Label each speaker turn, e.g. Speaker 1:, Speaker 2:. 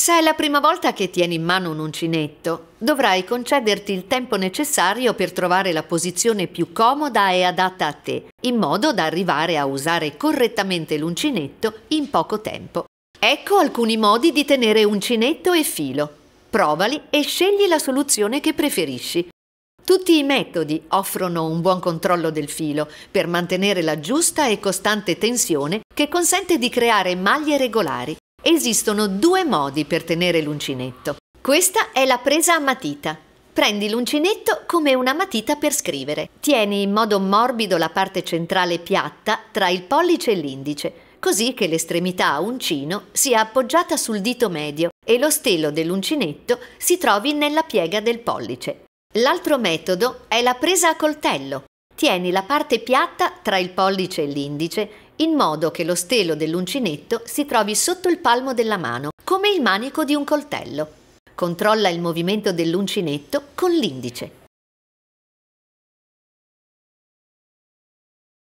Speaker 1: Se è la prima volta che
Speaker 2: tieni in mano un uncinetto, dovrai concederti il tempo necessario per trovare la posizione più comoda e adatta a te, in modo da arrivare a usare correttamente l'uncinetto in poco tempo. Ecco alcuni modi di tenere uncinetto e filo. Provali e scegli la soluzione che preferisci. Tutti i metodi offrono un buon controllo del filo per mantenere la giusta e costante tensione che consente di creare maglie regolari esistono due modi per tenere l'uncinetto. Questa è la presa a matita. Prendi l'uncinetto come una matita per scrivere. Tieni in modo morbido la parte centrale piatta tra il pollice e l'indice, così che l'estremità a uncino sia appoggiata sul dito medio e lo stelo dell'uncinetto si trovi nella piega del pollice. L'altro metodo è la presa a coltello. Tieni la parte piatta tra il pollice e l'indice in modo che lo stelo dell'uncinetto si trovi sotto il palmo della mano, come il manico di un coltello. Controlla il movimento dell'uncinetto con l'indice.